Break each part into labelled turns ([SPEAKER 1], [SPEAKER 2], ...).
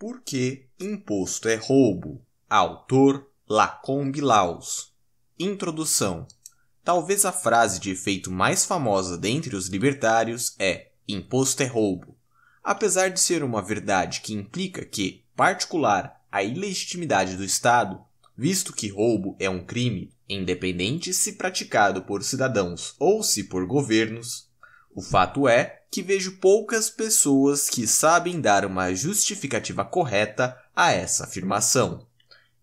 [SPEAKER 1] Porque imposto é roubo. Autor Lacombe Laus. Introdução. Talvez a frase de efeito mais famosa dentre os libertários é imposto é roubo. Apesar de ser uma verdade que implica que, particular, a ilegitimidade do Estado, visto que roubo é um crime, independente se praticado por cidadãos ou se por governos, o fato é que vejo poucas pessoas que sabem dar uma justificativa correta a essa afirmação.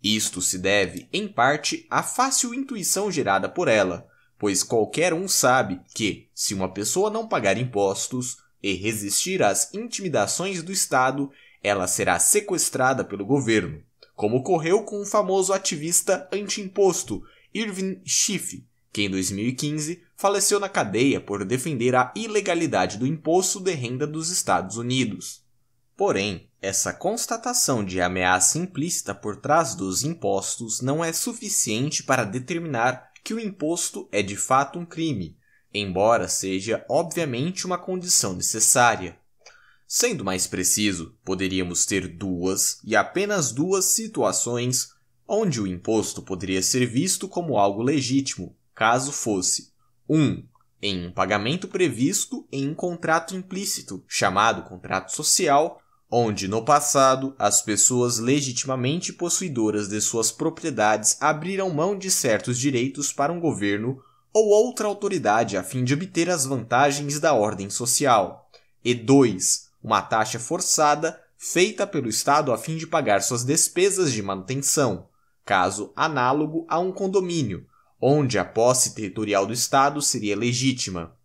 [SPEAKER 1] Isto se deve, em parte, à fácil intuição gerada por ela, pois qualquer um sabe que, se uma pessoa não pagar impostos e resistir às intimidações do Estado, ela será sequestrada pelo governo, como ocorreu com o famoso ativista anti-imposto Irving Schiff, que em 2015 faleceu na cadeia por defender a ilegalidade do imposto de renda dos Estados Unidos. Porém, essa constatação de ameaça implícita por trás dos impostos não é suficiente para determinar que o imposto é de fato um crime, embora seja obviamente uma condição necessária. Sendo mais preciso, poderíamos ter duas e apenas duas situações onde o imposto poderia ser visto como algo legítimo, caso fosse 1. Um, em um pagamento previsto em um contrato implícito, chamado contrato social, onde no passado as pessoas legitimamente possuidoras de suas propriedades abriram mão de certos direitos para um governo ou outra autoridade a fim de obter as vantagens da ordem social. E 2. Uma taxa forçada feita pelo Estado a fim de pagar suas despesas de manutenção, caso análogo a um condomínio, onde a posse territorial do Estado seria legítima.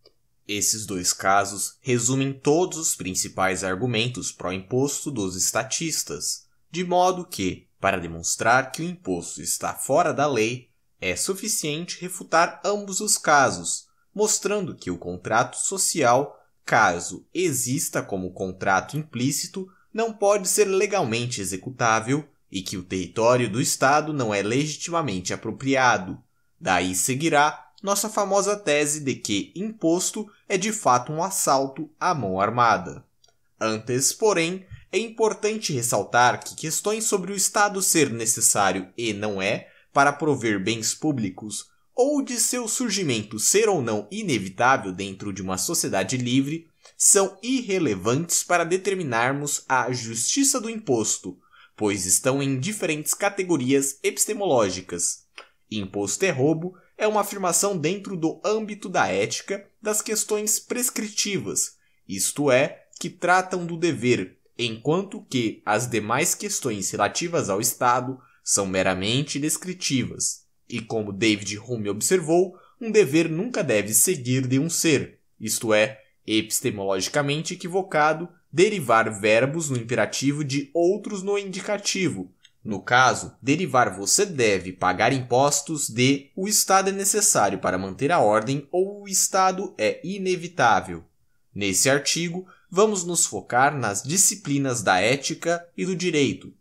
[SPEAKER 1] Esses dois casos resumem todos os principais argumentos pró-imposto dos estatistas, de modo que, para demonstrar que o imposto está fora da lei, é suficiente refutar ambos os casos, mostrando que o contrato social, caso exista como contrato implícito, não pode ser legalmente executável e que o território do Estado não é legitimamente apropriado, Daí seguirá nossa famosa tese de que imposto é de fato um assalto à mão armada. Antes, porém, é importante ressaltar que questões sobre o Estado ser necessário e não é para prover bens públicos, ou de seu surgimento ser ou não inevitável dentro de uma sociedade livre, são irrelevantes para determinarmos a justiça do imposto, pois estão em diferentes categorias epistemológicas, Imposto é roubo é uma afirmação dentro do âmbito da ética das questões prescritivas, isto é, que tratam do dever, enquanto que as demais questões relativas ao Estado são meramente descritivas. E como David Hume observou, um dever nunca deve seguir de um ser, isto é, epistemologicamente equivocado, derivar verbos no imperativo de outros no indicativo, no caso, derivar você deve pagar impostos de o Estado é necessário para manter a ordem ou o Estado é inevitável. Nesse artigo, vamos nos focar nas disciplinas da ética e do direito.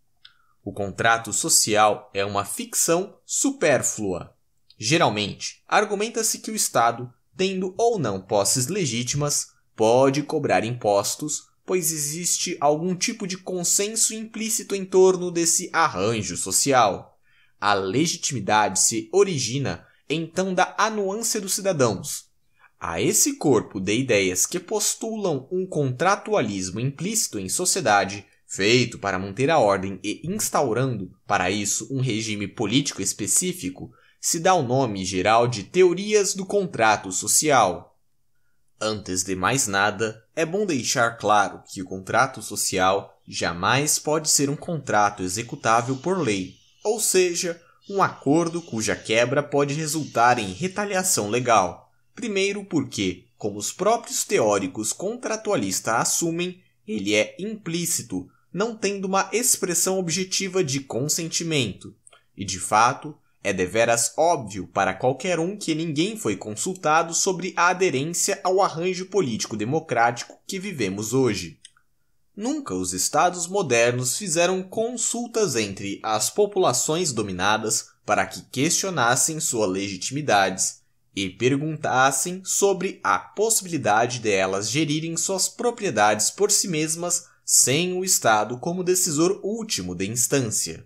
[SPEAKER 1] O contrato social é uma ficção supérflua. Geralmente, argumenta-se que o Estado, tendo ou não posses legítimas, pode cobrar impostos pois existe algum tipo de consenso implícito em torno desse arranjo social. A legitimidade se origina então da anuância dos cidadãos. A esse corpo de ideias que postulam um contratualismo implícito em sociedade, feito para manter a ordem e instaurando, para isso, um regime político específico, se dá o nome geral de teorias do contrato social. Antes de mais nada, é bom deixar claro que o contrato social jamais pode ser um contrato executável por lei, ou seja, um acordo cuja quebra pode resultar em retaliação legal. Primeiro, porque, como os próprios teóricos contratualistas assumem, ele é implícito, não tendo uma expressão objetiva de consentimento. E de fato, é deveras óbvio para qualquer um que ninguém foi consultado sobre a aderência ao arranjo político democrático que vivemos hoje. Nunca os estados modernos fizeram consultas entre as populações dominadas para que questionassem sua legitimidade e perguntassem sobre a possibilidade delas gerirem suas propriedades por si mesmas sem o Estado como decisor último de instância.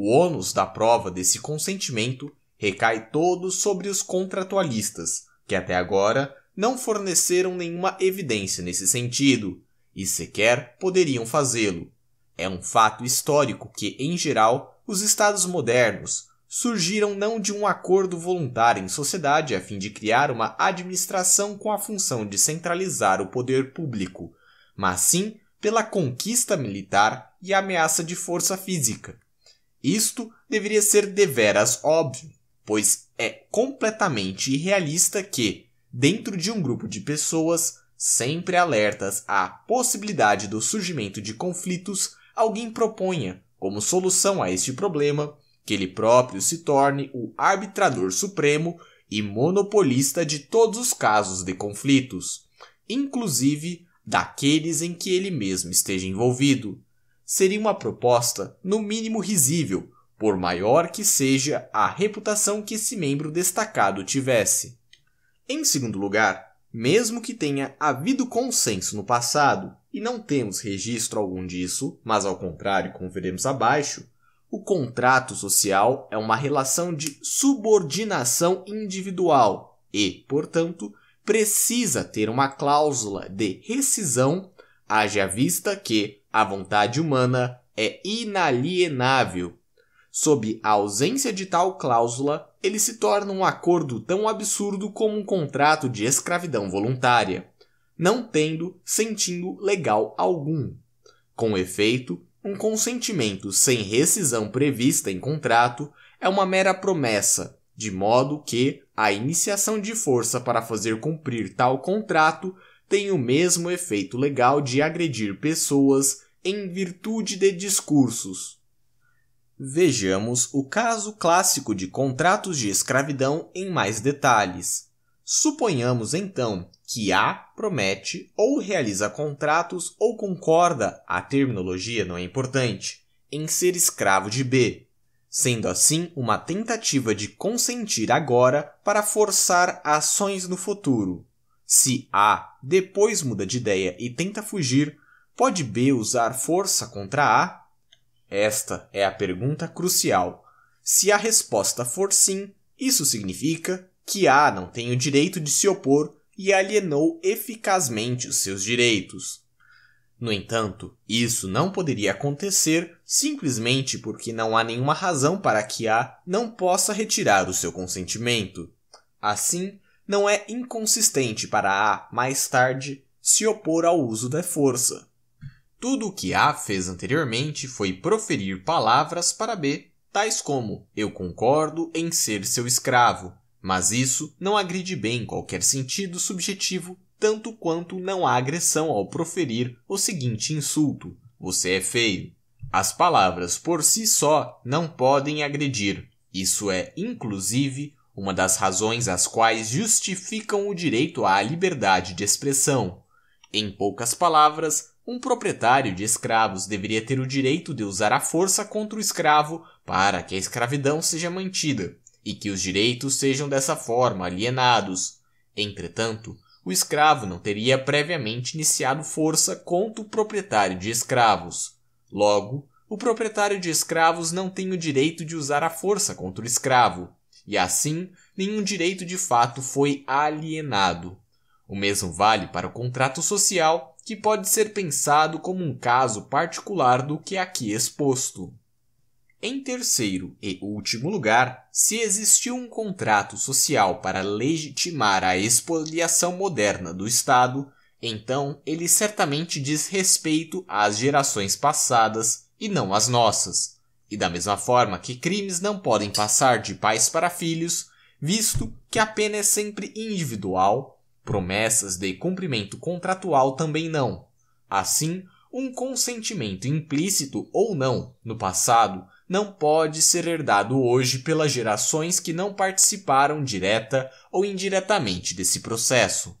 [SPEAKER 1] O ônus da prova desse consentimento recai todo sobre os contratualistas, que até agora não forneceram nenhuma evidência nesse sentido, e sequer poderiam fazê-lo. É um fato histórico que, em geral, os Estados modernos surgiram não de um acordo voluntário em sociedade a fim de criar uma administração com a função de centralizar o poder público, mas sim pela conquista militar e ameaça de força física. Isto deveria ser deveras óbvio, pois é completamente irrealista que, dentro de um grupo de pessoas, sempre alertas à possibilidade do surgimento de conflitos, alguém proponha, como solução a este problema, que ele próprio se torne o arbitrador supremo e monopolista de todos os casos de conflitos, inclusive daqueles em que ele mesmo esteja envolvido seria uma proposta, no mínimo risível, por maior que seja a reputação que esse membro destacado tivesse. Em segundo lugar, mesmo que tenha havido consenso no passado, e não temos registro algum disso, mas ao contrário, como veremos abaixo, o contrato social é uma relação de subordinação individual e, portanto, precisa ter uma cláusula de rescisão, haja vista que a vontade humana é inalienável. Sob a ausência de tal cláusula, ele se torna um acordo tão absurdo como um contrato de escravidão voluntária, não tendo sentido legal algum. Com efeito, um consentimento sem rescisão prevista em contrato é uma mera promessa, de modo que a iniciação de força para fazer cumprir tal contrato tem o mesmo efeito legal de agredir pessoas em virtude de discursos. Vejamos o caso clássico de contratos de escravidão em mais detalhes. Suponhamos então que A promete ou realiza contratos ou concorda, a terminologia não é importante, em ser escravo de B, sendo assim uma tentativa de consentir agora para forçar ações no futuro. Se A depois muda de ideia e tenta fugir, pode B usar força contra A? Esta é a pergunta crucial. Se a resposta for sim, isso significa que A não tem o direito de se opor e alienou eficazmente os seus direitos. No entanto, isso não poderia acontecer simplesmente porque não há nenhuma razão para que A não possa retirar o seu consentimento. Assim, não é inconsistente para A, mais tarde, se opor ao uso da força. Tudo o que A fez anteriormente foi proferir palavras para B, tais como eu concordo em ser seu escravo, mas isso não agride bem qualquer sentido subjetivo, tanto quanto não há agressão ao proferir o seguinte insulto: você é feio. As palavras por si só não podem agredir. Isso é, inclusive, uma das razões as quais justificam o direito à liberdade de expressão. Em poucas palavras, um proprietário de escravos deveria ter o direito de usar a força contra o escravo para que a escravidão seja mantida e que os direitos sejam dessa forma alienados. Entretanto, o escravo não teria previamente iniciado força contra o proprietário de escravos. Logo, o proprietário de escravos não tem o direito de usar a força contra o escravo, e assim nenhum direito de fato foi alienado. O mesmo vale para o contrato social, que pode ser pensado como um caso particular do que aqui exposto. Em terceiro e último lugar, se existiu um contrato social para legitimar a expoliação moderna do Estado, então ele certamente diz respeito às gerações passadas e não às nossas. E da mesma forma que crimes não podem passar de pais para filhos, visto que a pena é sempre individual, promessas de cumprimento contratual também não. Assim, um consentimento implícito ou não no passado não pode ser herdado hoje pelas gerações que não participaram direta ou indiretamente desse processo.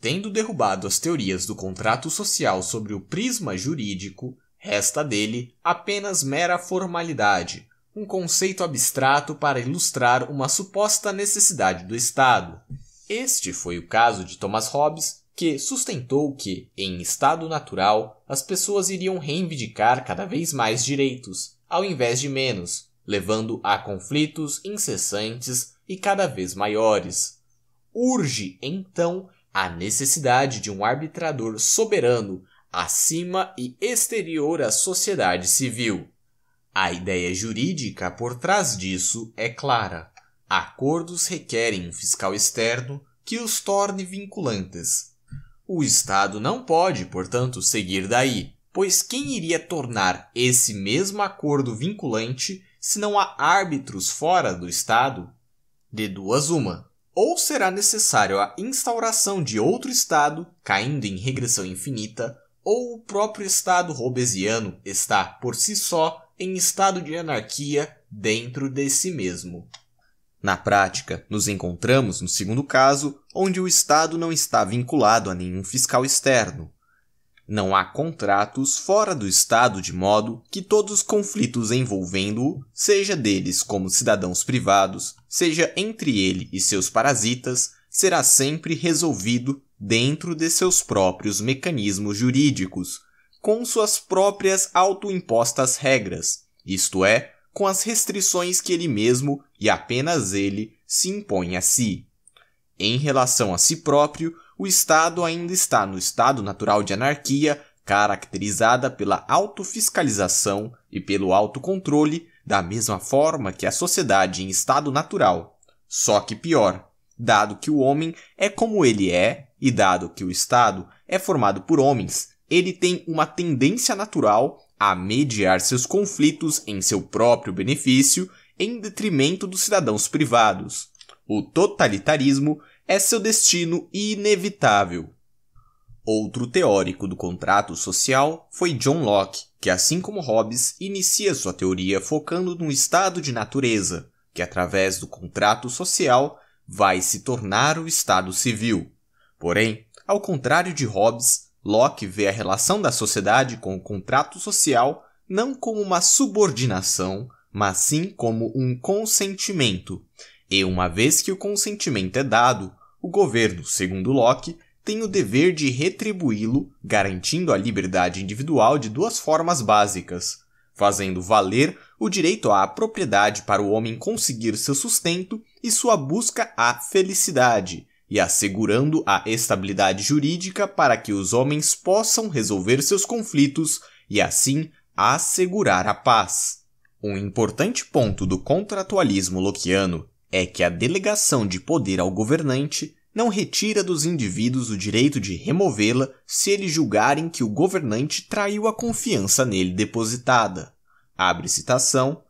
[SPEAKER 1] Tendo derrubado as teorias do contrato social sobre o prisma jurídico, Resta dele apenas mera formalidade, um conceito abstrato para ilustrar uma suposta necessidade do Estado. Este foi o caso de Thomas Hobbes, que sustentou que, em estado natural, as pessoas iriam reivindicar cada vez mais direitos, ao invés de menos, levando a conflitos incessantes e cada vez maiores. Urge, então, a necessidade de um arbitrador soberano acima e exterior à sociedade civil. A ideia jurídica por trás disso é clara. Acordos requerem um fiscal externo que os torne vinculantes. O Estado não pode, portanto, seguir daí, pois quem iria tornar esse mesmo acordo vinculante se não há árbitros fora do Estado? De duas, uma. Ou será necessário a instauração de outro Estado, caindo em regressão infinita, ou o próprio Estado robesiano está, por si só, em estado de anarquia dentro de si mesmo. Na prática, nos encontramos no segundo caso, onde o Estado não está vinculado a nenhum fiscal externo. Não há contratos fora do Estado de modo que todos os conflitos envolvendo-o, seja deles como cidadãos privados, seja entre ele e seus parasitas, será sempre resolvido dentro de seus próprios mecanismos jurídicos, com suas próprias autoimpostas regras, isto é, com as restrições que ele mesmo e apenas ele se impõe a si. Em relação a si próprio, o Estado ainda está no estado natural de anarquia, caracterizada pela autofiscalização e pelo autocontrole, da mesma forma que a sociedade em estado natural. Só que pior, dado que o homem é como ele é e dado que o Estado é formado por homens, ele tem uma tendência natural a mediar seus conflitos em seu próprio benefício em detrimento dos cidadãos privados. O totalitarismo é seu destino inevitável. Outro teórico do contrato social foi John Locke, que, assim como Hobbes, inicia sua teoria focando num estado de natureza, que, através do contrato social, vai se tornar o estado civil. Porém, ao contrário de Hobbes, Locke vê a relação da sociedade com o contrato social não como uma subordinação, mas sim como um consentimento. E uma vez que o consentimento é dado, o governo, segundo Locke, tem o dever de retribuí-lo, garantindo a liberdade individual de duas formas básicas: fazendo valer o direito à propriedade para o homem conseguir seu sustento e sua busca à felicidade, e assegurando a estabilidade jurídica para que os homens possam resolver seus conflitos e assim assegurar a paz. Um importante ponto do contratualismo loquiano é que a delegação de poder ao governante não retira dos indivíduos o direito de removê-la se eles julgarem que o governante traiu a confiança nele depositada. Abre citação.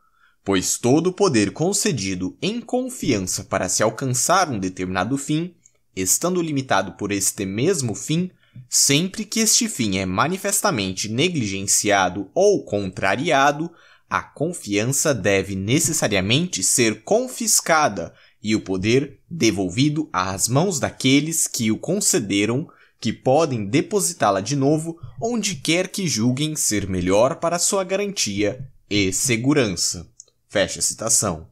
[SPEAKER 1] Pois todo o poder concedido em confiança para se alcançar um determinado fim estando limitado por este mesmo fim, sempre que este fim é manifestamente negligenciado ou contrariado, a confiança deve necessariamente ser confiscada e o poder devolvido às mãos daqueles que o concederam, que podem depositá-la de novo onde quer que julguem ser melhor para sua garantia e segurança. Fecha a citação.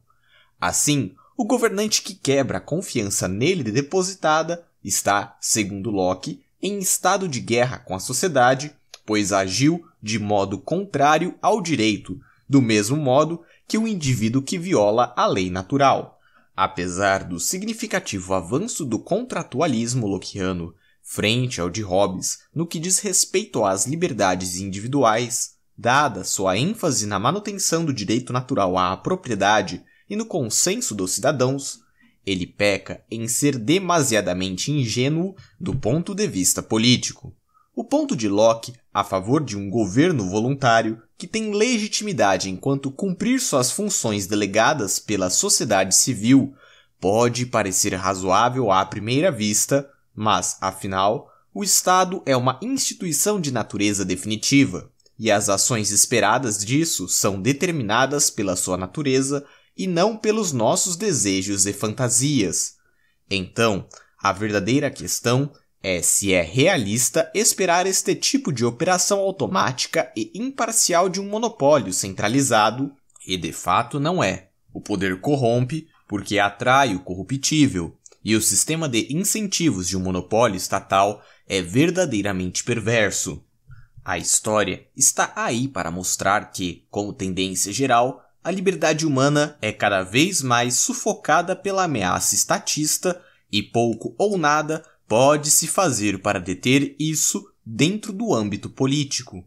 [SPEAKER 1] Assim, o governante que quebra a confiança nele depositada está, segundo Locke, em estado de guerra com a sociedade, pois agiu de modo contrário ao direito, do mesmo modo que o indivíduo que viola a lei natural. Apesar do significativo avanço do contratualismo lockeano frente ao de Hobbes no que diz respeito às liberdades individuais, dada sua ênfase na manutenção do direito natural à propriedade e no consenso dos cidadãos, ele peca em ser demasiadamente ingênuo do ponto de vista político. O ponto de Locke a favor de um governo voluntário que tem legitimidade enquanto cumprir suas funções delegadas pela sociedade civil pode parecer razoável à primeira vista, mas, afinal, o Estado é uma instituição de natureza definitiva, e as ações esperadas disso são determinadas pela sua natureza e não pelos nossos desejos e fantasias. Então, a verdadeira questão é se é realista esperar este tipo de operação automática e imparcial de um monopólio centralizado, e de fato não é. O poder corrompe porque atrai o corruptível, e o sistema de incentivos de um monopólio estatal é verdadeiramente perverso. A história está aí para mostrar que, como tendência geral, a liberdade humana é cada vez mais sufocada pela ameaça estatista e pouco ou nada pode-se fazer para deter isso dentro do âmbito político.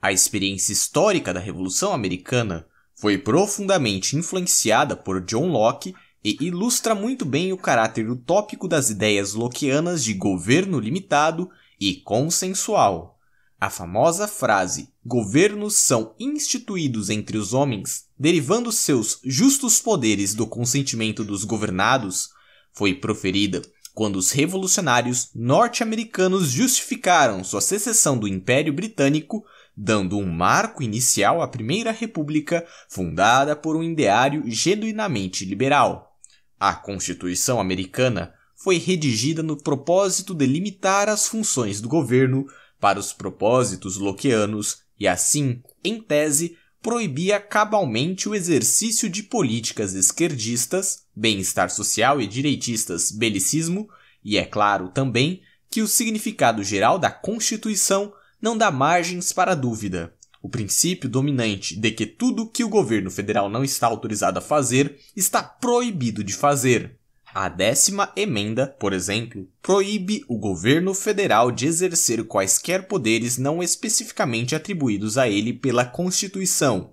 [SPEAKER 1] A experiência histórica da Revolução Americana foi profundamente influenciada por John Locke e ilustra muito bem o caráter utópico das ideias loquianas de governo limitado e consensual. A famosa frase governos são instituídos entre os homens, derivando seus justos poderes do consentimento dos governados, foi proferida quando os revolucionários norte-americanos justificaram sua secessão do Império Britânico, dando um marco inicial à Primeira República, fundada por um ideário genuinamente liberal. A Constituição Americana foi redigida no propósito de limitar as funções do governo para os propósitos loquianos e assim, em tese, proibia cabalmente o exercício de políticas esquerdistas, bem-estar social e direitistas, belicismo, e é claro também que o significado geral da Constituição não dá margens para dúvida. O princípio dominante de que tudo que o governo federal não está autorizado a fazer está proibido de fazer. A décima emenda, por exemplo, proíbe o governo federal de exercer quaisquer poderes não especificamente atribuídos a ele pela Constituição.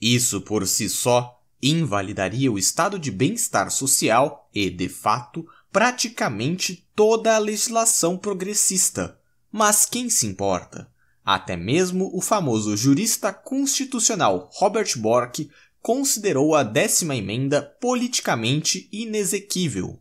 [SPEAKER 1] Isso por si só invalidaria o estado de bem-estar social e, de fato, praticamente toda a legislação progressista. Mas quem se importa? Até mesmo o famoso jurista constitucional Robert Bork considerou a décima emenda politicamente inexequível.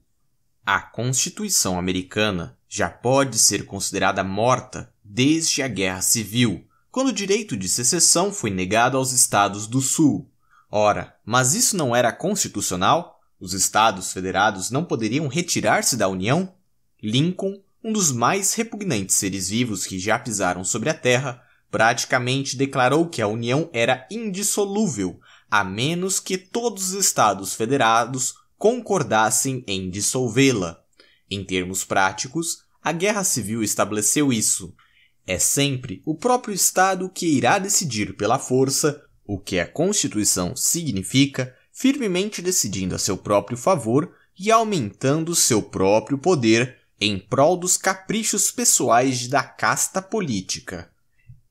[SPEAKER 1] A Constituição americana já pode ser considerada morta desde a Guerra Civil, quando o direito de secessão foi negado aos estados do Sul. Ora, mas isso não era constitucional? Os estados federados não poderiam retirar-se da União? Lincoln, um dos mais repugnantes seres vivos que já pisaram sobre a Terra, praticamente declarou que a União era indissolúvel a menos que todos os estados federados concordassem em dissolvê-la. Em termos práticos, a Guerra Civil estabeleceu isso. É sempre o próprio Estado que irá decidir pela força o que a Constituição significa, firmemente decidindo a seu próprio favor e aumentando seu próprio poder em prol dos caprichos pessoais da casta política.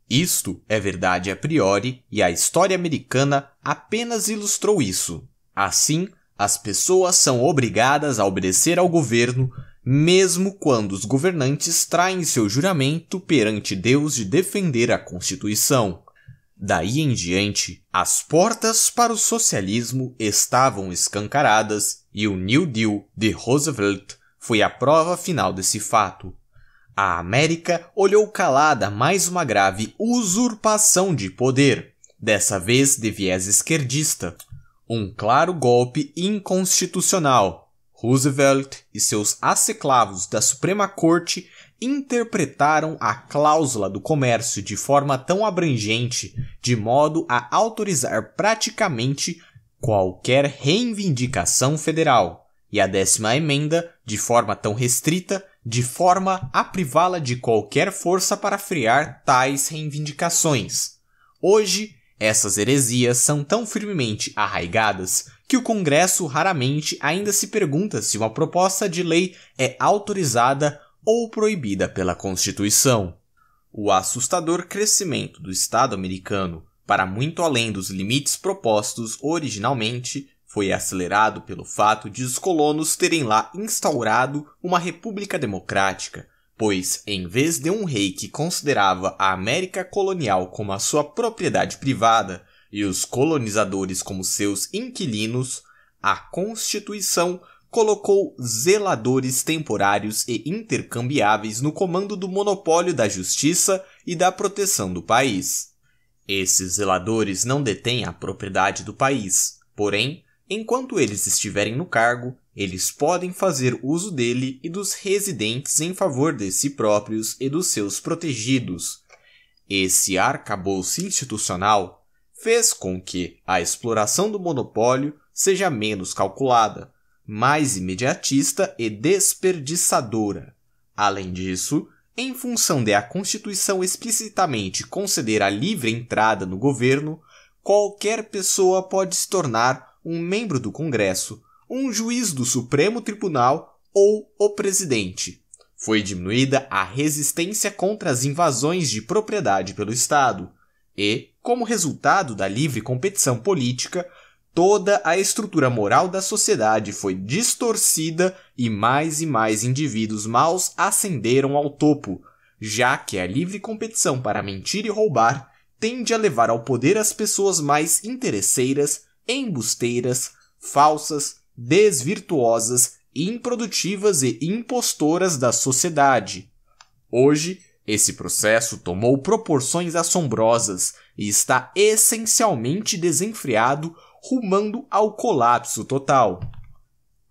[SPEAKER 1] Isto é verdade a priori e a história americana apenas ilustrou isso. Assim, as pessoas são obrigadas a obedecer ao governo, mesmo quando os governantes traem seu juramento perante Deus de defender a Constituição. Daí em diante, as portas para o socialismo estavam escancaradas e o New Deal de Roosevelt foi a prova final desse fato. A América olhou calada mais uma grave usurpação de poder, dessa vez de viés esquerdista. Um claro golpe inconstitucional. Roosevelt e seus asseclavos da Suprema Corte interpretaram a cláusula do comércio de forma tão abrangente, de modo a autorizar praticamente qualquer reivindicação federal, e a décima emenda, de forma tão restrita, de forma a privá-la de qualquer força para frear tais reivindicações. Hoje, essas heresias são tão firmemente arraigadas que o Congresso raramente ainda se pergunta se uma proposta de lei é autorizada ou proibida pela Constituição. O assustador crescimento do Estado americano, para muito além dos limites propostos originalmente, foi acelerado pelo fato de os colonos terem lá instaurado uma república democrática, pois, em vez de um rei que considerava a América colonial como a sua propriedade privada e os colonizadores como seus inquilinos, a Constituição colocou zeladores temporários e intercambiáveis no comando do monopólio da justiça e da proteção do país. Esses zeladores não detêm a propriedade do país, porém, Enquanto eles estiverem no cargo, eles podem fazer uso dele e dos residentes em favor de si próprios e dos seus protegidos. Esse arcabouço institucional fez com que a exploração do monopólio seja menos calculada, mais imediatista e desperdiçadora. Além disso, em função de a Constituição explicitamente conceder a livre entrada no governo, qualquer pessoa pode se tornar um membro do Congresso, um juiz do Supremo Tribunal ou o presidente. Foi diminuída a resistência contra as invasões de propriedade pelo Estado e, como resultado da livre competição política, toda a estrutura moral da sociedade foi distorcida e mais e mais indivíduos maus ascenderam ao topo, já que a livre competição para mentir e roubar tende a levar ao poder as pessoas mais interesseiras, embusteiras, falsas, desvirtuosas, improdutivas e impostoras da sociedade. Hoje, esse processo tomou proporções assombrosas e está essencialmente desenfreado, rumando ao colapso total.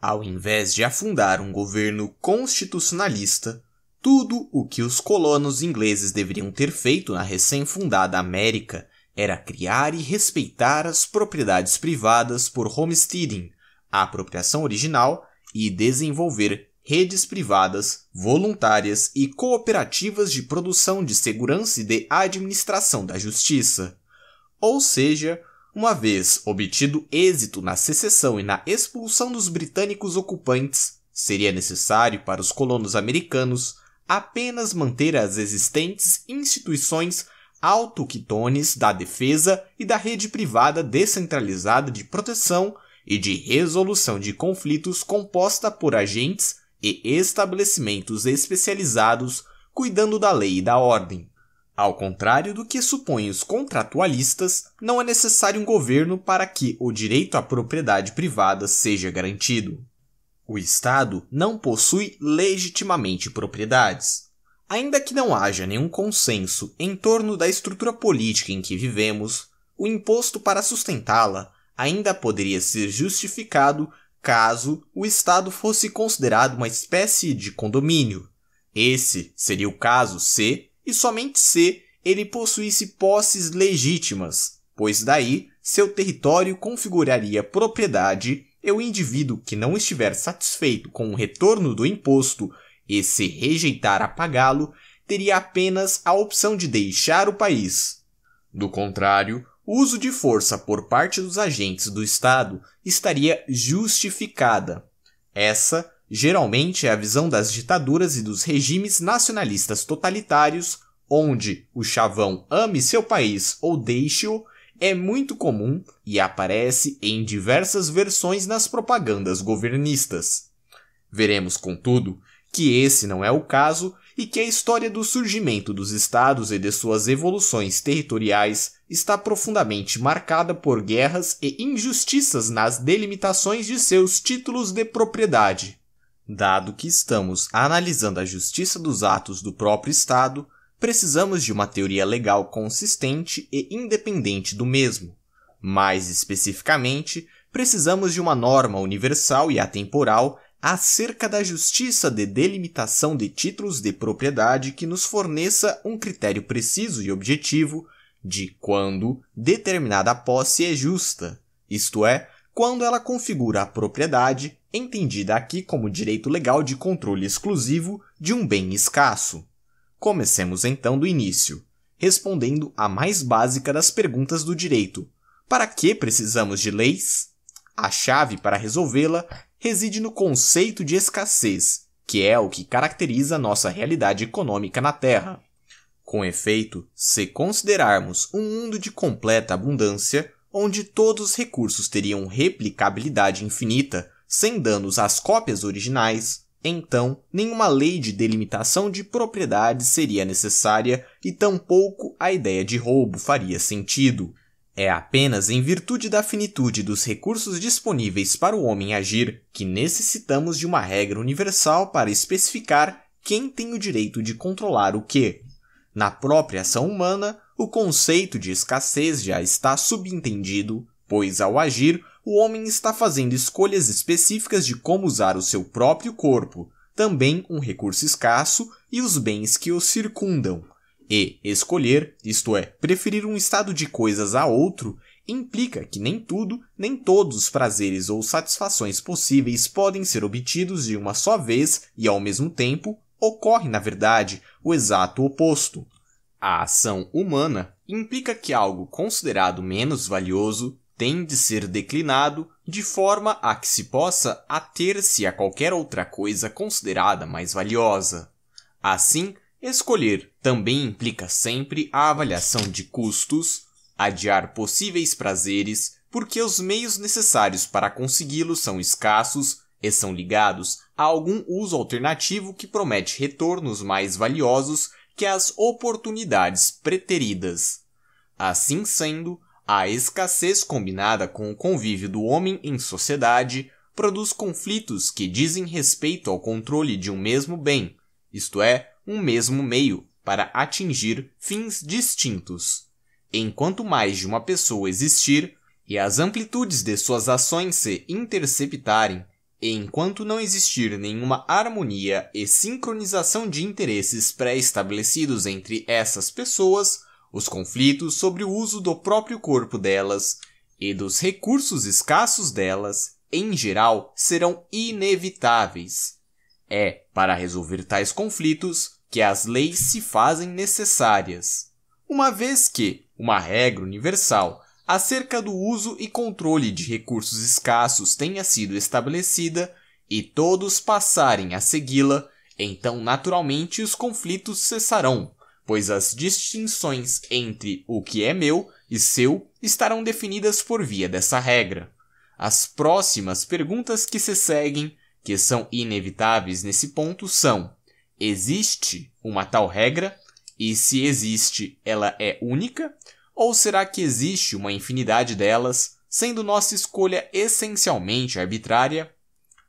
[SPEAKER 1] Ao invés de afundar um governo constitucionalista, tudo o que os colonos ingleses deveriam ter feito na recém-fundada América era criar e respeitar as propriedades privadas por homesteading, a apropriação original, e desenvolver redes privadas, voluntárias e cooperativas de produção de segurança e de administração da justiça. Ou seja, uma vez obtido êxito na secessão e na expulsão dos britânicos ocupantes, seria necessário para os colonos americanos apenas manter as existentes instituições alto da defesa e da rede privada descentralizada de proteção e de resolução de conflitos composta por agentes e estabelecimentos especializados cuidando da lei e da ordem. Ao contrário do que supõem os contratualistas, não é necessário um governo para que o direito à propriedade privada seja garantido. O Estado não possui legitimamente propriedades. Ainda que não haja nenhum consenso em torno da estrutura política em que vivemos, o imposto para sustentá-la ainda poderia ser justificado caso o Estado fosse considerado uma espécie de condomínio. Esse seria o caso se, e somente se, ele possuísse posses legítimas, pois daí seu território configuraria propriedade e o indivíduo que não estiver satisfeito com o retorno do imposto e se rejeitar apagá lo teria apenas a opção de deixar o país. Do contrário, o uso de força por parte dos agentes do Estado estaria justificada. Essa, geralmente, é a visão das ditaduras e dos regimes nacionalistas totalitários, onde o chavão ame seu país ou deixe-o, é muito comum e aparece em diversas versões nas propagandas governistas. Veremos, contudo, que esse não é o caso e que a história do surgimento dos estados e de suas evoluções territoriais está profundamente marcada por guerras e injustiças nas delimitações de seus títulos de propriedade. Dado que estamos analisando a justiça dos atos do próprio Estado, precisamos de uma teoria legal consistente e independente do mesmo. Mais especificamente, precisamos de uma norma universal e atemporal acerca da justiça de delimitação de títulos de propriedade que nos forneça um critério preciso e objetivo de quando determinada posse é justa, isto é, quando ela configura a propriedade, entendida aqui como direito legal de controle exclusivo de um bem escasso. Comecemos então do início, respondendo a mais básica das perguntas do direito: para que precisamos de leis? A chave para resolvê-la reside no conceito de escassez, que é o que caracteriza nossa realidade econômica na Terra. Com efeito, se considerarmos um mundo de completa abundância, onde todos os recursos teriam replicabilidade infinita, sem danos às cópias originais, então, nenhuma lei de delimitação de propriedade seria necessária e tampouco a ideia de roubo faria sentido. É apenas em virtude da finitude dos recursos disponíveis para o homem agir que necessitamos de uma regra universal para especificar quem tem o direito de controlar o que. Na própria ação humana, o conceito de escassez já está subentendido, pois ao agir, o homem está fazendo escolhas específicas de como usar o seu próprio corpo, também um recurso escasso, e os bens que o circundam, e escolher, isto é, preferir um estado de coisas a outro, implica que nem tudo, nem todos os prazeres ou satisfações possíveis podem ser obtidos de uma só vez e ao mesmo tempo ocorre, na verdade, o exato oposto. A ação humana implica que algo considerado menos valioso tem de ser declinado de forma a que se possa ater-se a qualquer outra coisa considerada mais valiosa. Assim, Escolher também implica sempre a avaliação de custos, adiar possíveis prazeres, porque os meios necessários para consegui-los são escassos e são ligados a algum uso alternativo que promete retornos mais valiosos que as oportunidades preteridas. Assim sendo, a escassez combinada com o convívio do homem em sociedade produz conflitos que dizem respeito ao controle de um mesmo bem, isto é, um mesmo meio para atingir fins distintos. Enquanto mais de uma pessoa existir e as amplitudes de suas ações se interceptarem, enquanto não existir nenhuma harmonia e sincronização de interesses pré-estabelecidos entre essas pessoas, os conflitos sobre o uso do próprio corpo delas e dos recursos escassos delas, em geral, serão inevitáveis. É, para resolver tais conflitos, que as leis se fazem necessárias, uma vez que uma regra universal acerca do uso e controle de recursos escassos tenha sido estabelecida e todos passarem a segui-la, então naturalmente os conflitos cessarão, pois as distinções entre o que é meu e seu estarão definidas por via dessa regra. As próximas perguntas que se seguem, que são inevitáveis nesse ponto, são: existe uma tal regra e se existe, ela é única? Ou será que existe uma infinidade delas, sendo nossa escolha essencialmente arbitrária?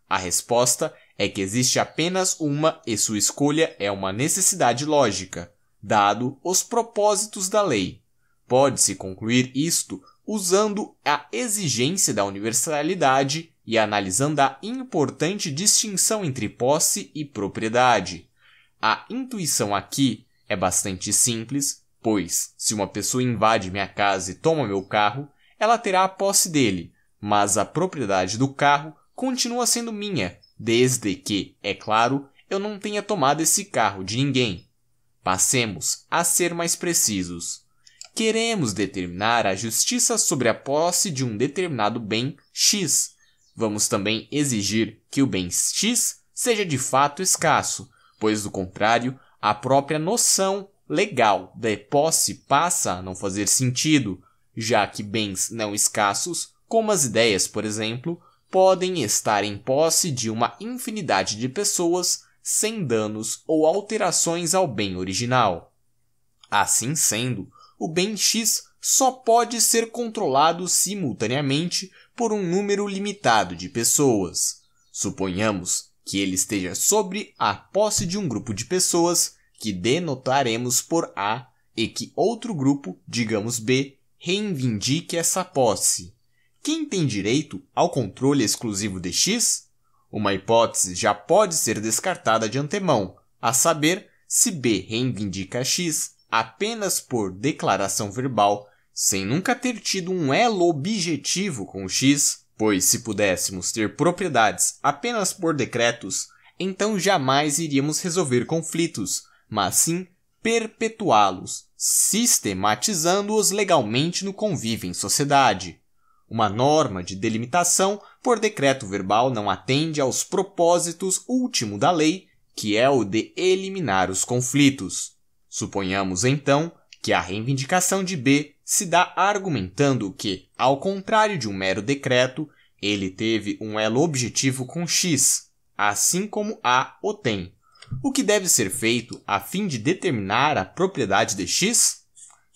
[SPEAKER 1] A resposta é que existe apenas uma e sua escolha é uma necessidade lógica, dado os propósitos da lei. Pode-se concluir isto usando a exigência da universalidade e analisando a importante distinção entre posse e propriedade a intuição aqui é bastante simples, pois se uma pessoa invade minha casa e toma meu carro, ela terá a posse dele, mas a propriedade do carro continua sendo minha, desde que, é claro, eu não tenha tomado esse carro de ninguém. Passemos a ser mais precisos. Queremos determinar a justiça sobre a posse de um determinado bem X. Vamos também exigir que o bem X seja de fato escasso, pois do contrário, a própria noção legal da posse passa a não fazer sentido, já que bens não escassos, como as ideias, por exemplo, podem estar em posse de uma infinidade de pessoas sem danos ou alterações ao bem original. Assim sendo, o bem X só pode ser controlado simultaneamente por um número limitado de pessoas. Suponhamos que ele esteja sobre a posse de um grupo de pessoas que denotaremos por A e que outro grupo, digamos B, reivindique essa posse. Quem tem direito ao controle exclusivo de X? Uma hipótese já pode ser descartada de antemão, a saber, se B reivindica X apenas por declaração verbal, sem nunca ter tido um elo objetivo com X, Pois se pudéssemos ter propriedades apenas por decretos, então jamais iríamos resolver conflitos, mas sim perpetuá-los, sistematizando-os legalmente no convívio em sociedade. Uma norma de delimitação por decreto verbal não atende aos propósitos último da lei, que é o de eliminar os conflitos. Suponhamos, então, que a reivindicação de B se dá argumentando que, ao contrário de um mero decreto, ele teve um elo objetivo com X, assim como A o tem. O que deve ser feito a fim de determinar a propriedade de X?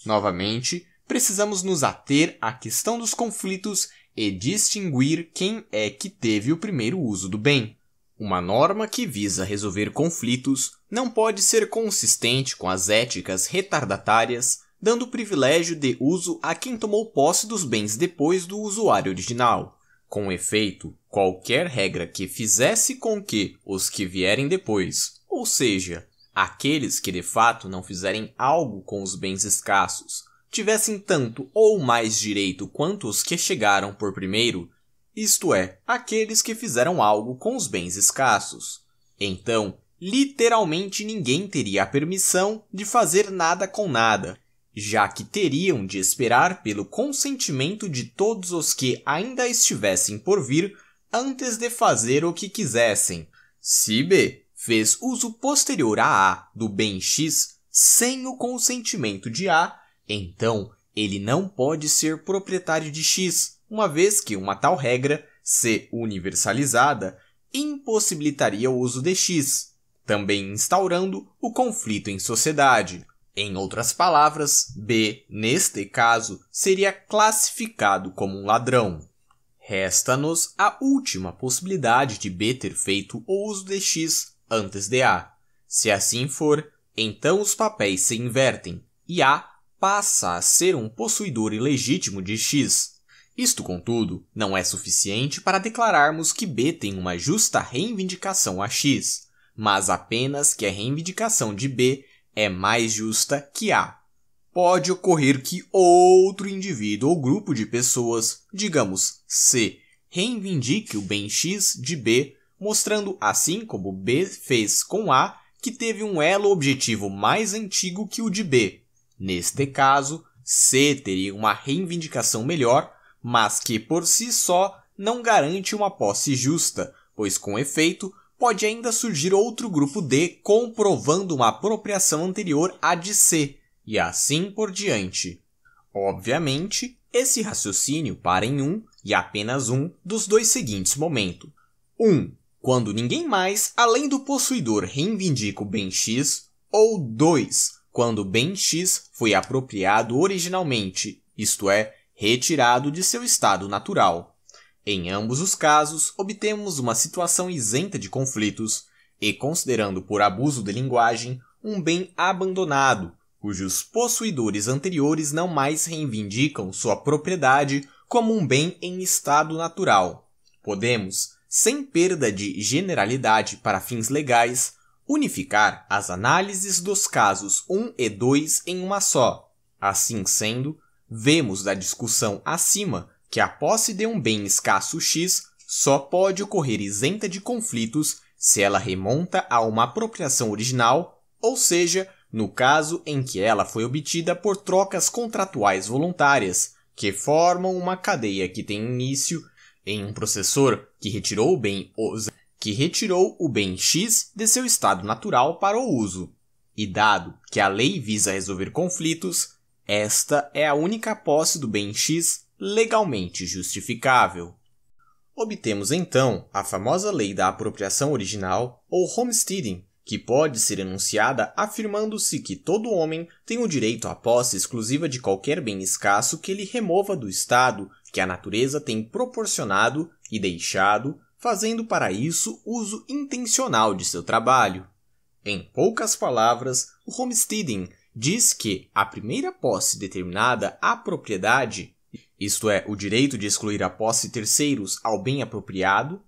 [SPEAKER 1] Novamente, precisamos nos ater à questão dos conflitos e distinguir quem é que teve o primeiro uso do bem. Uma norma que visa resolver conflitos não pode ser consistente com as éticas retardatárias dando privilégio de uso a quem tomou posse dos bens depois do usuário original. Com efeito, qualquer regra que fizesse com que os que vierem depois, ou seja, aqueles que de fato não fizerem algo com os bens escassos, tivessem tanto ou mais direito quanto os que chegaram por primeiro, isto é, aqueles que fizeram algo com os bens escassos. Então, literalmente ninguém teria a permissão de fazer nada com nada, já que teriam de esperar pelo consentimento de todos os que ainda estivessem por vir antes de fazer o que quisessem. Se B fez uso posterior a A do bem X sem o consentimento de A, então ele não pode ser proprietário de X, uma vez que uma tal regra, se universalizada, impossibilitaria o uso de X, também instaurando o conflito em sociedade. Em outras palavras, B, neste caso, seria classificado como um ladrão. Resta-nos a última possibilidade de B ter feito o uso de X antes de A. Se assim for, então os papéis se invertem e A passa a ser um possuidor ilegítimo de X. Isto, contudo, não é suficiente para declararmos que B tem uma justa reivindicação a X, mas apenas que a reivindicação de B é mais justa que A. Pode ocorrer que outro indivíduo ou grupo de pessoas, digamos C, reivindique o bem X de B, mostrando assim como B fez com A que teve um elo objetivo mais antigo que o de B. Neste caso, C teria uma reivindicação melhor, mas que por si só não garante uma posse justa, pois com efeito pode ainda surgir outro grupo D comprovando uma apropriação anterior à de C, e assim por diante. Obviamente, esse raciocínio para em um e apenas um dos dois seguintes momentos. 1. Um, quando ninguém mais além do possuidor reivindica o bem X, ou 2. Quando o bem X foi apropriado originalmente, isto é, retirado de seu estado natural. Em ambos os casos, obtemos uma situação isenta de conflitos e, considerando por abuso de linguagem, um bem abandonado, cujos possuidores anteriores não mais reivindicam sua propriedade como um bem em estado natural. Podemos, sem perda de generalidade para fins legais, unificar as análises dos casos 1 e 2 em uma só. Assim sendo, vemos da discussão acima que a posse de um bem escasso X só pode ocorrer isenta de conflitos se ela remonta a uma apropriação original, ou seja, no caso em que ela foi obtida por trocas contratuais voluntárias, que formam uma cadeia que tem início em um processor que retirou o bem que retirou o bem X de seu estado natural para o uso. E dado que a lei visa resolver conflitos, esta é a única posse do bem X legalmente justificável. Obtemos então a famosa lei da apropriação original, ou homesteading, que pode ser enunciada afirmando-se que todo homem tem o direito à posse exclusiva de qualquer bem escasso que ele remova do Estado que a natureza tem proporcionado e deixado, fazendo para isso uso intencional de seu trabalho. Em poucas palavras, o homesteading diz que a primeira posse determinada à propriedade isto é, o direito de excluir a posse terceiros ao bem apropriado,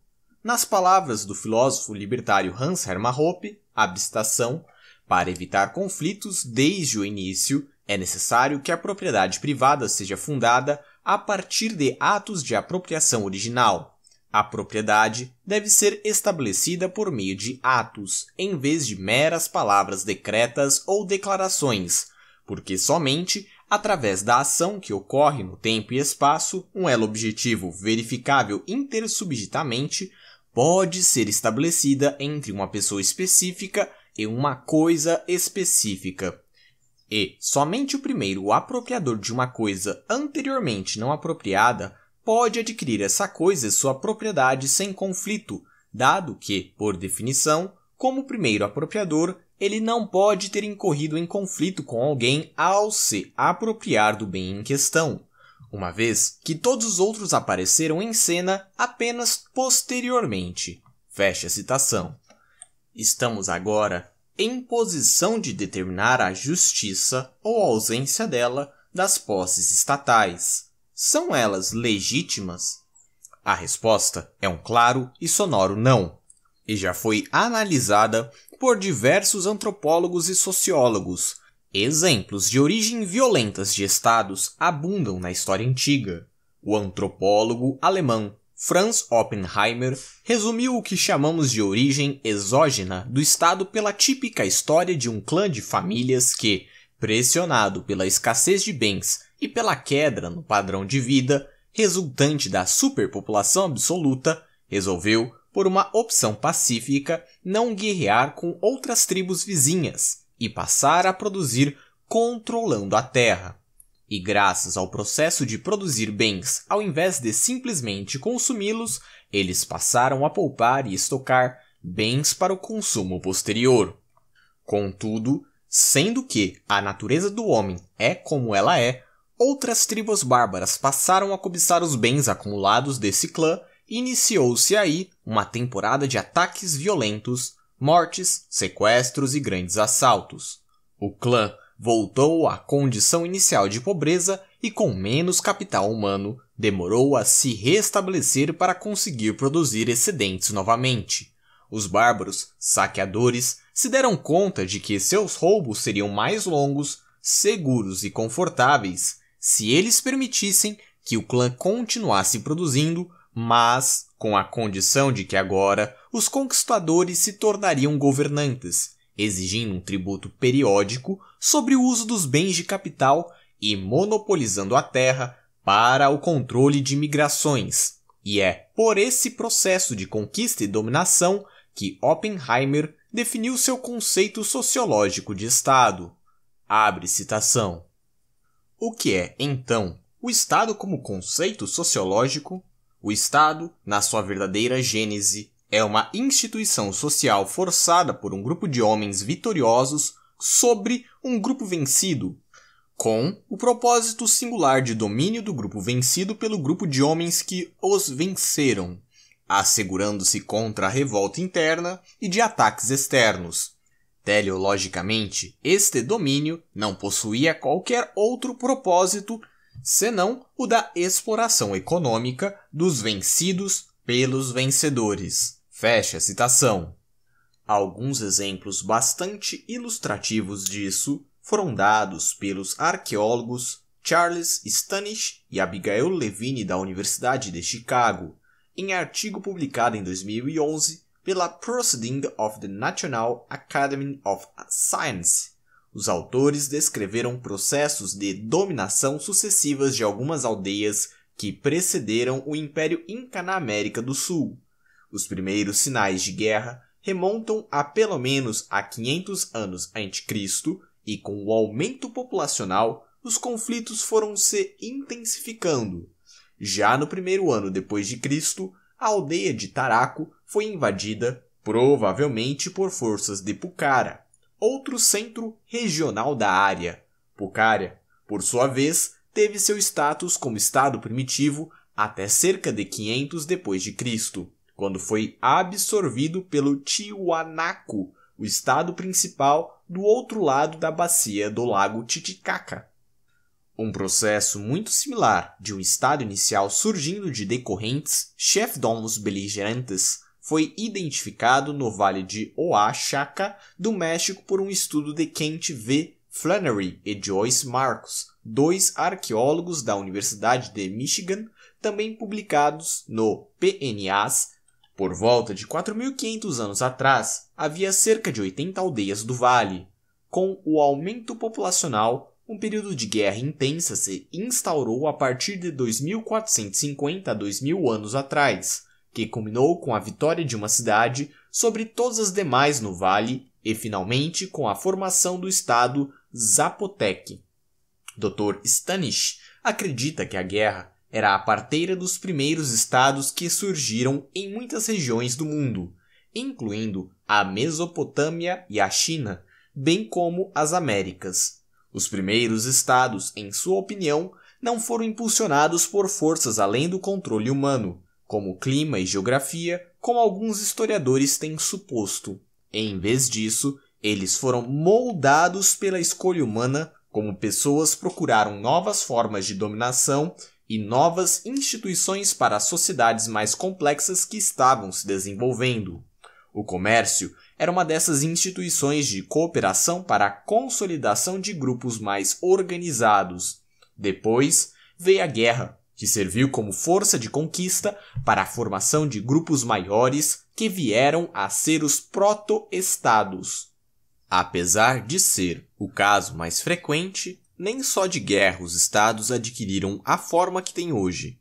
[SPEAKER 1] nas palavras do filósofo libertário Hans Hermann Hoppe, abstação, para evitar conflitos desde o início, é necessário que a propriedade privada seja fundada a partir de atos de apropriação original. A propriedade deve ser estabelecida por meio de atos, em vez de meras palavras decretas ou declarações, porque somente através da ação que ocorre no tempo e espaço, um elo objetivo verificável intersubjetamente pode ser estabelecida entre uma pessoa específica e uma coisa específica. E somente o primeiro apropriador de uma coisa anteriormente não apropriada pode adquirir essa coisa e sua propriedade sem conflito, dado que, por definição, como primeiro apropriador, ele não pode ter incorrido em conflito com alguém ao se apropriar do bem em questão, uma vez que todos os outros apareceram em cena apenas posteriormente. Fecha a citação. Estamos agora em posição de determinar a justiça ou a ausência dela das posses estatais. São elas legítimas? A resposta é um claro e sonoro não, e já foi analisada por diversos antropólogos e sociólogos. Exemplos de origem violentas de estados abundam na história antiga. O antropólogo alemão Franz Oppenheimer resumiu o que chamamos de origem exógena do Estado pela típica história de um clã de famílias que, pressionado pela escassez de bens e pela queda no padrão de vida resultante da superpopulação absoluta, resolveu por uma opção pacífica não guerrear com outras tribos vizinhas e passar a produzir controlando a terra. E graças ao processo de produzir bens ao invés de simplesmente consumi-los, eles passaram a poupar e estocar bens para o consumo posterior. Contudo, sendo que a natureza do homem é como ela é, outras tribos bárbaras passaram a cobiçar os bens acumulados desse clã Iniciou-se aí uma temporada de ataques violentos, mortes, sequestros e grandes assaltos. O clã voltou à condição inicial de pobreza e, com menos capital humano, demorou a se restabelecer para conseguir produzir excedentes novamente. Os bárbaros, saqueadores, se deram conta de que seus roubos seriam mais longos, seguros e confortáveis se eles permitissem que o clã continuasse produzindo mas com a condição de que agora os conquistadores se tornariam governantes, exigindo um tributo periódico sobre o uso dos bens de capital e monopolizando a terra para o controle de migrações. E é por esse processo de conquista e dominação que Oppenheimer definiu seu conceito sociológico de Estado. Abre citação. O que é, então, o Estado como conceito sociológico o Estado, na sua verdadeira gênese, é uma instituição social forçada por um grupo de homens vitoriosos sobre um grupo vencido, com o propósito singular de domínio do grupo vencido pelo grupo de homens que os venceram, assegurando-se contra a revolta interna e de ataques externos. Teleologicamente, este domínio não possuía qualquer outro propósito senão o da exploração econômica dos vencidos pelos vencedores. Fecha a citação. Alguns exemplos bastante ilustrativos disso foram dados pelos arqueólogos Charles Stanish e Abigail Levine da Universidade de Chicago, em artigo publicado em 2011 pela Proceeding of the National Academy of Science, os autores descreveram processos de dominação sucessivas de algumas aldeias que precederam o Império Inca na América do Sul. Os primeiros sinais de guerra remontam a pelo menos a 500 anos a.C. e com o aumento populacional, os conflitos foram se intensificando. Já no primeiro ano depois de Cristo, a aldeia de Taraco foi invadida, provavelmente por forças de Pucara, outro centro regional da área. Pucária, por sua vez, teve seu status como estado primitivo até cerca de 500 depois de Cristo, quando foi absorvido pelo Tiwanaku, o estado principal do outro lado da bacia do Lago Titicaca. Um processo muito similar de um estado inicial surgindo de decorrentes chefdoms beligerantes foi identificado no vale de Oaxaca, do México, por um estudo de Kent V. Flannery e Joyce Marcos, dois arqueólogos da Universidade de Michigan, também publicados no PNAS. Por volta de 4.500 anos atrás, havia cerca de 80 aldeias do vale. Com o aumento populacional, um período de guerra intensa se instaurou a partir de 2450 a 2000 anos atrás que culminou com a vitória de uma cidade sobre todas as demais no vale e finalmente com a formação do estado Zapotec. Dr. Stanish acredita que a guerra era a parteira dos primeiros estados que surgiram em muitas regiões do mundo, incluindo a Mesopotâmia e a China, bem como as Américas. Os primeiros estados, em sua opinião, não foram impulsionados por forças além do controle humano, como clima e geografia, como alguns historiadores têm suposto. Em vez disso, eles foram moldados pela escolha humana, como pessoas procuraram novas formas de dominação e novas instituições para as sociedades mais complexas que estavam se desenvolvendo. O comércio era uma dessas instituições de cooperação para a consolidação de grupos mais organizados. Depois veio a guerra, que serviu como força de conquista para a formação de grupos maiores que vieram a ser os proto-estados. Apesar de ser o caso mais frequente, nem só de guerra os estados adquiriram a forma que têm hoje.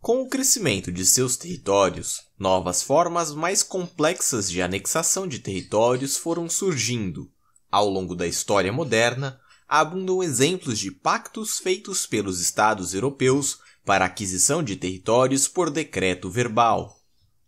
[SPEAKER 1] Com o crescimento de seus territórios, novas formas mais complexas de anexação de territórios foram surgindo. Ao longo da história moderna, abundam exemplos de pactos feitos pelos estados europeus para aquisição de territórios por decreto verbal.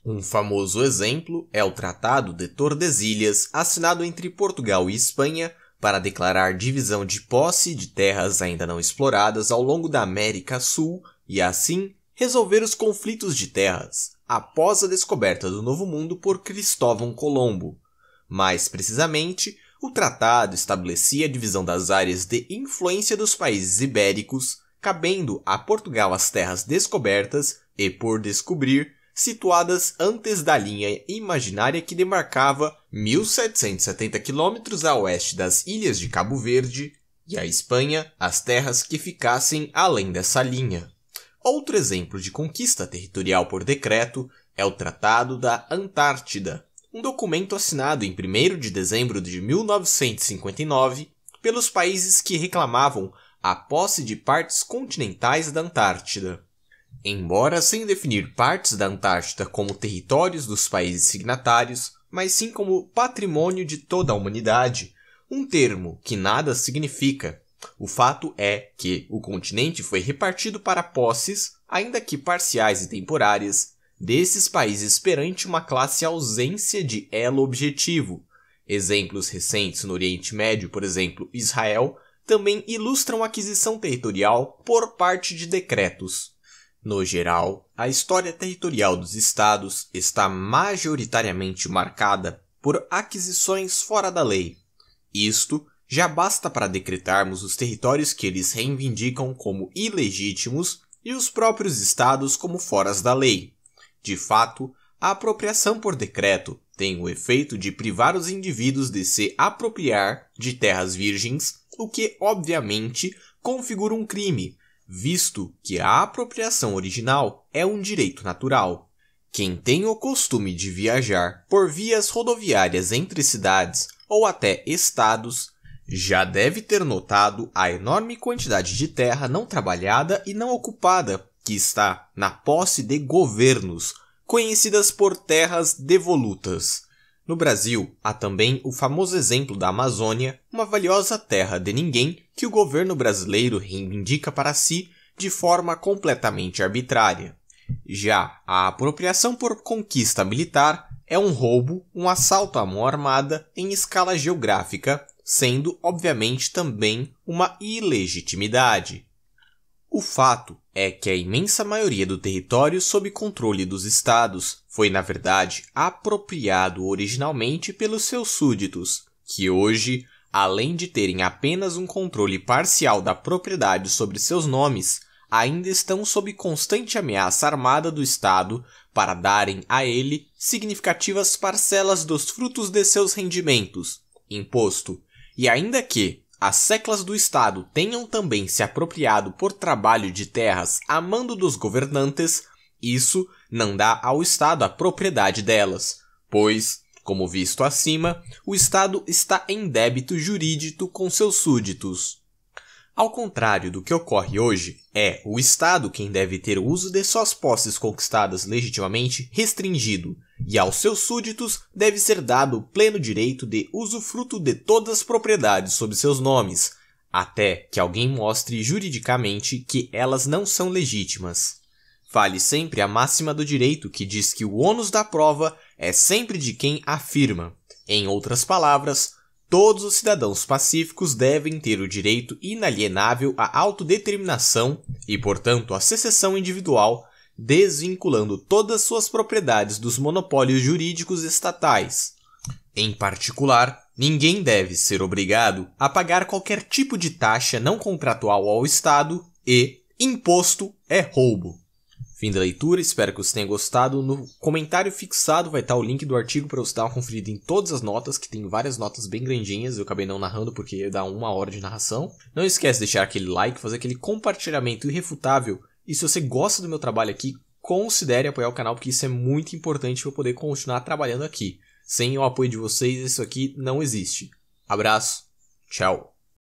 [SPEAKER 1] Um famoso exemplo é o Tratado de Tordesilhas, assinado entre Portugal e Espanha para declarar divisão de posse de terras ainda não exploradas ao longo da América Sul e assim resolver os conflitos de terras após a descoberta do Novo Mundo por Cristóvão Colombo. Mais precisamente, o tratado estabelecia a divisão das áreas de influência dos países ibéricos cabendo a Portugal as terras descobertas e por descobrir, situadas antes da linha imaginária que demarcava 1770 quilômetros a oeste das ilhas de Cabo Verde e a Espanha as terras que ficassem além dessa linha. Outro exemplo de conquista territorial por decreto é o Tratado da Antártida, um documento assinado em 1 de dezembro de 1959 pelos países que reclamavam a posse de partes continentais da Antártida. Embora sem definir partes da Antártida como territórios dos países signatários, mas sim como patrimônio de toda a humanidade, um termo que nada significa. O fato é que o continente foi repartido para posses, ainda que parciais e temporárias, desses países perante uma classe ausência de elo objetivo. Exemplos recentes no Oriente Médio, por exemplo, Israel, também ilustram a aquisição territorial por parte de decretos. No geral, a história territorial dos estados está majoritariamente marcada por aquisições fora da lei. Isto já basta para decretarmos os territórios que eles reivindicam como ilegítimos e os próprios estados como foras da lei. De fato, a apropriação por decreto tem o efeito de privar os indivíduos de se apropriar de terras virgens o que obviamente configura um crime, visto que a apropriação original é um direito natural. Quem tem o costume de viajar por vias rodoviárias entre cidades ou até estados já deve ter notado a enorme quantidade de terra não trabalhada e não ocupada que está na posse de governos, conhecidas por terras devolutas. No Brasil, há também o famoso exemplo da Amazônia, uma valiosa terra de ninguém que o governo brasileiro reivindica para si de forma completamente arbitrária. Já a apropriação por conquista militar é um roubo, um assalto à mão armada em escala geográfica, sendo, obviamente, também uma ilegitimidade. O fato é que a imensa maioria do território sob controle dos estados foi na verdade apropriado originalmente pelos seus súditos, que hoje, além de terem apenas um controle parcial da propriedade sobre seus nomes, ainda estão sob constante ameaça armada do Estado para darem a ele significativas parcelas dos frutos de seus rendimentos, imposto, e ainda que as seclas do Estado tenham também se apropriado por trabalho de terras a mando dos governantes, isso não dá ao Estado a propriedade delas, pois, como visto acima, o Estado está em débito jurídico com seus súditos. Ao contrário do que ocorre hoje, é o Estado quem deve ter o uso de suas posses conquistadas legitimamente restringido, e aos seus súditos deve ser dado o pleno direito de usufruto de todas as propriedades sob seus nomes, até que alguém mostre juridicamente que elas não são legítimas. Vale sempre a máxima do direito que diz que o ônus da prova é sempre de quem afirma. Em outras palavras, todos os cidadãos pacíficos devem ter o direito inalienável à autodeterminação e, portanto, à secessão individual, desvinculando todas suas propriedades dos monopólios jurídicos estatais. Em particular, ninguém deve ser obrigado a pagar qualquer tipo de taxa não contratual ao Estado e imposto é roubo. Fim da leitura, espero que você tenha gostado. No comentário fixado vai estar o link do artigo para você dar uma conferida em todas as notas, que tem várias notas bem grandinhas, eu acabei não narrando porque dá uma hora de narração. Não esquece de deixar aquele like, fazer aquele compartilhamento irrefutável. E se você gosta do meu trabalho aqui, considere apoiar o canal, porque isso é muito importante para eu poder continuar trabalhando aqui. Sem o apoio de vocês, isso aqui não existe. Abraço, tchau!